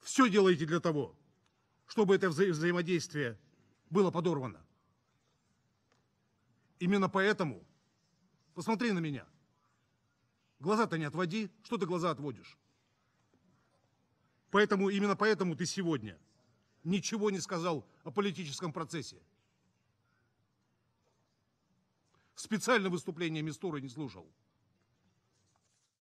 все делаете для того, чтобы это вза взаимодействие было подорвано. Именно поэтому, посмотри на меня, глаза-то не отводи, что ты глаза отводишь? Поэтому, именно поэтому ты сегодня ничего не сказал о политическом процессе. Специально выступление Мистуры не слушал.